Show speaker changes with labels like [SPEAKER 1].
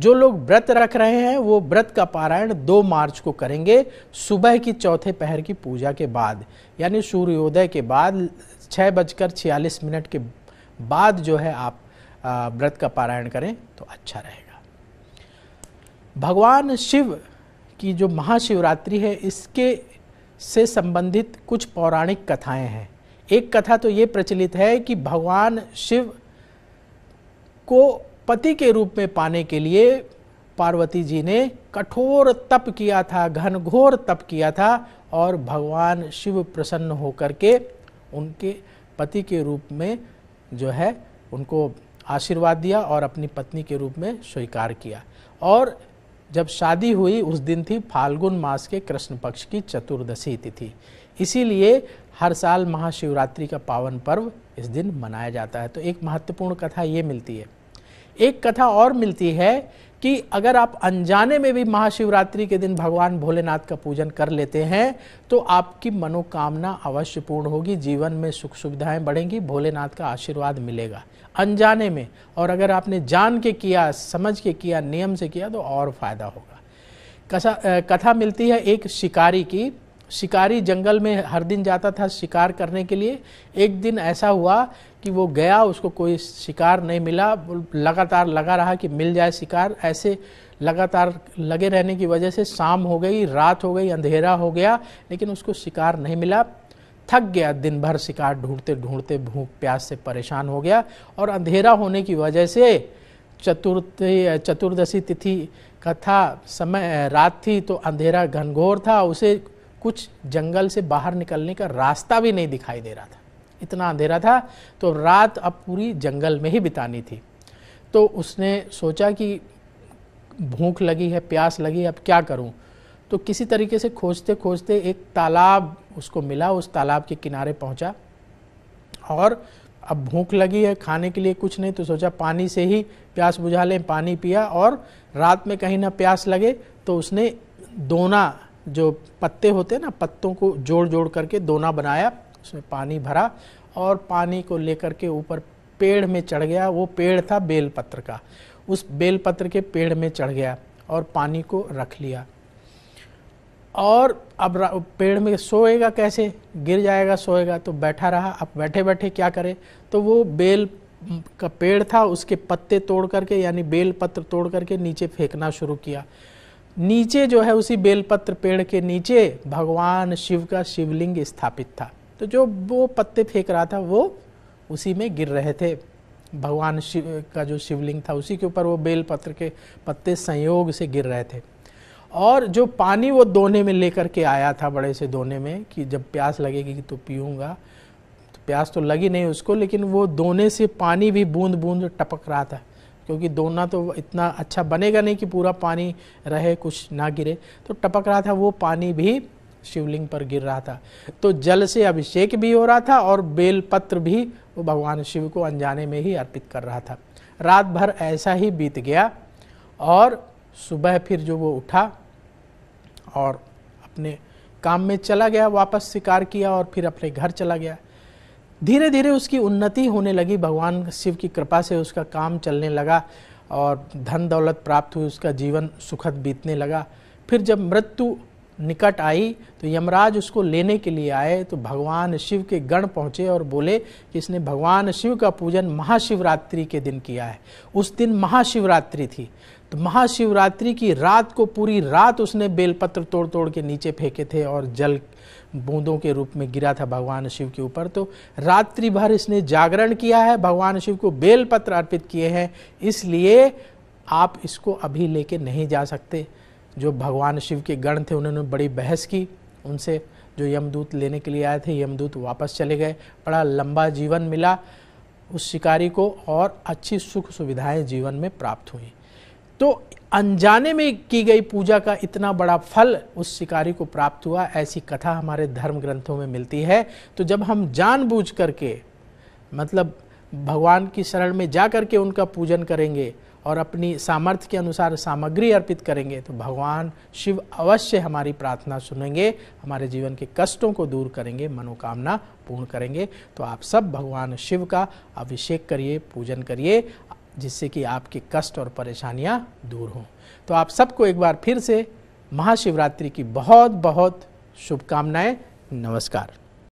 [SPEAKER 1] जो लोग व्रत रख रहे हैं वो व्रत का पारायण 2 मार्च को करेंगे सुबह की चौथे पहर की पूजा के बाद यानी सूर्योदय के बाद छः बजकर छियालीस मिनट के बाद जो है आप व्रत का पारायण करें तो अच्छा रहेगा भगवान शिव की जो महाशिवरात्रि है इसके से संबंधित कुछ पौराणिक कथाएं हैं एक कथा तो ये प्रचलित है कि भगवान शिव को पति के रूप में पाने के लिए पार्वती जी ने कठोर तप किया था घनघोर तप किया था और भगवान शिव प्रसन्न होकर के उनके पति के रूप में जो है उनको आशीर्वाद दिया और अपनी पत्नी के रूप में स्वीकार किया और जब शादी हुई उस दिन थी फाल्गुन मास के कृष्ण पक्ष की चतुर्दशी तिथि इसीलिए हर साल महाशिवरात्रि का पावन पर्व इस दिन मनाया जाता है तो एक महत्वपूर्ण कथा ये मिलती है एक कथा और मिलती है कि अगर आप अनजाने में भी महाशिवरात्रि के दिन भगवान भोलेनाथ का पूजन कर लेते हैं तो आपकी मनोकामना अवश्य पूर्ण होगी जीवन में सुख सुविधाएं बढ़ेंगी भोलेनाथ का आशीर्वाद मिलेगा अनजाने में और अगर आपने जान के किया समझ के किया नियम से किया तो और फायदा होगा कथा मिलती है एक शिकारी की शिकारी जंगल में हर दिन जाता था शिकार करने के लिए एक दिन ऐसा हुआ कि वो गया उसको कोई शिकार नहीं मिला लगातार लगा रहा कि मिल जाए शिकार ऐसे लगातार लगे रहने की वजह से शाम हो गई रात हो गई अंधेरा हो गया लेकिन उसको शिकार नहीं मिला थक गया दिन भर शिकार ढूंढते ढूंढते भूख प्यास से परेशान हो गया और अंधेरा होने की वजह से चतुर्थ चतुर्दशी तिथि का था समय रात थी तो अंधेरा घनघोर था उसे कुछ जंगल से बाहर निकलने का रास्ता भी नहीं दिखाई दे रहा था इतना अंधेरा था तो रात अब पूरी जंगल में ही बितानी थी तो उसने सोचा कि भूख लगी है प्यास लगी है अब क्या करूं तो किसी तरीके से खोजते खोजते एक तालाब उसको मिला उस तालाब के किनारे पहुंचा और अब भूख लगी है खाने के लिए कुछ नहीं तो सोचा पानी से ही प्यास बुझा लें पानी पिया और रात में कहीं ना प्यास लगे तो उसने दोना जो पत्ते होते हैं ना पत्तों को जोड़ जोड़ करके दोना बनाया उसमें पानी भरा और पानी को लेकर के ऊपर पेड़ में चढ़ गया वो पेड़ था बेलपत्र का उस बेलपत्र के पेड़ में चढ़ गया और पानी को रख लिया और अब पेड़ में सोएगा कैसे गिर जाएगा सोएगा तो बैठा रहा अब बैठे बैठे क्या करे तो वो बेल का पेड़ था उसके पत्ते तोड़ करके यानी बेल पत्र तोड़ करके नीचे फेंकना शुरू किया नीचे जो है उसी बेलपत्र पेड़ के नीचे भगवान शिव का शिवलिंग स्थापित था तो जो वो पत्ते फेंक रहा था वो उसी में गिर रहे थे भगवान शिव का जो शिवलिंग था उसी के ऊपर वो बेलपत्र के पत्ते संयोग से गिर रहे थे और जो पानी वो दोने में लेकर के आया था बड़े से दोने में कि जब प्यास लगेगी तो पीऊँगा तो प्यास तो लगी नहीं उसको लेकिन वो दोने से पानी भी बूंद बूंद टपक रहा था क्योंकि दोना तो इतना अच्छा बनेगा नहीं कि पूरा पानी रहे कुछ ना गिरे तो टपक रहा था वो पानी भी शिवलिंग पर गिर रहा था तो जल से अभिषेक भी हो रहा था और बेलपत्र भी वो भगवान शिव को अनजाने में ही अर्पित कर रहा था रात भर ऐसा ही बीत गया और सुबह फिर जो वो उठा और अपने काम में चला गया वापस शिकार किया और फिर अपने घर चला गया धीरे धीरे उसकी उन्नति होने लगी भगवान शिव की कृपा से उसका काम चलने लगा और धन दौलत प्राप्त हुई उसका जीवन सुखद बीतने लगा फिर जब मृत्यु निकट आई तो यमराज उसको लेने के लिए आए तो भगवान शिव के गण पहुँचे और बोले कि इसने भगवान शिव का पूजन महाशिवरात्रि के दिन किया है उस दिन महाशिवरात्रि थी तो महाशिवरात्रि की रात को पूरी रात उसने बेलपत्र तोड़ तोड़ के नीचे फेंके थे और जल बूंदों के रूप में गिरा था भगवान शिव के ऊपर तो रात्रि भर इसने जागरण किया है भगवान शिव को बेलपत्र अर्पित किए हैं इसलिए आप इसको अभी लेके नहीं जा सकते जो भगवान शिव के गण थे उन्होंने बड़ी बहस की उनसे जो यमदूत लेने के लिए आए थे यमदूत वापस चले गए बड़ा लंबा जीवन मिला उस शिकारी को और अच्छी सुख सुविधाएं जीवन में प्राप्त हुई तो अनजाने में की गई पूजा का इतना बड़ा फल उस शिकारी को प्राप्त हुआ ऐसी कथा हमारे धर्म ग्रंथों में मिलती है तो जब हम जानबूझ करके मतलब भगवान की शरण में जा करके उनका पूजन करेंगे और अपनी सामर्थ्य के अनुसार सामग्री अर्पित करेंगे तो भगवान शिव अवश्य हमारी प्रार्थना सुनेंगे हमारे जीवन के कष्टों को दूर करेंगे मनोकामना पूर्ण करेंगे तो आप सब भगवान शिव का अभिषेक करिए पूजन करिए जिससे कि आपके कष्ट और परेशानियाँ दूर हों तो आप सबको एक बार फिर से महाशिवरात्रि की बहुत बहुत शुभकामनाएं नमस्कार